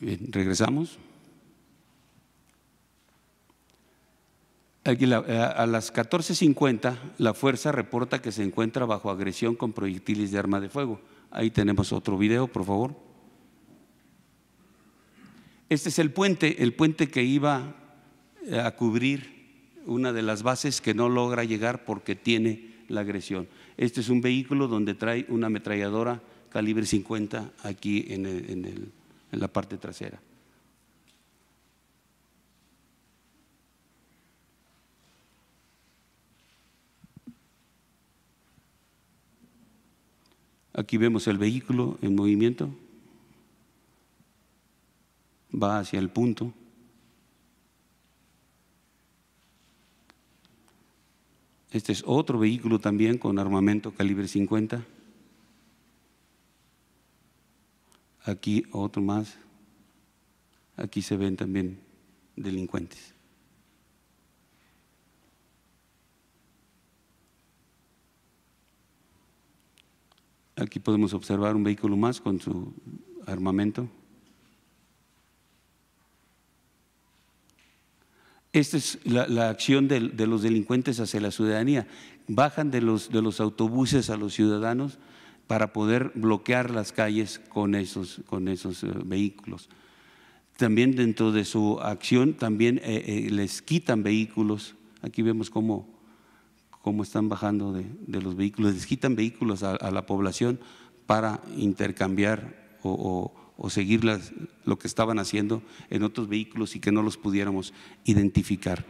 Bien, eh, regresamos. Eh, a las 14.50 la fuerza reporta que se encuentra bajo agresión con proyectiles de arma de fuego. Ahí tenemos otro video, por favor. Este es el puente, el puente que iba eh, a cubrir una de las bases que no logra llegar porque tiene la agresión. Este es un vehículo donde trae una ametralladora calibre 50 aquí en el, en el en la parte trasera. Aquí vemos el vehículo en movimiento. Va hacia el punto. Este es otro vehículo también con armamento calibre 50. aquí otro más, aquí se ven también delincuentes. Aquí podemos observar un vehículo más con su armamento. Esta es la, acción de, los delincuentes hacia la ciudadanía. Bajan de los autobuses a los ciudadanos para poder bloquear las calles con esos, con esos eh, vehículos. También dentro de su acción también eh, eh, les quitan vehículos. Aquí vemos cómo, están bajando de, los vehículos, les quitan vehículos a, la población para intercambiar o, seguir lo que estaban haciendo en otros vehículos y que no los pudiéramos identificar.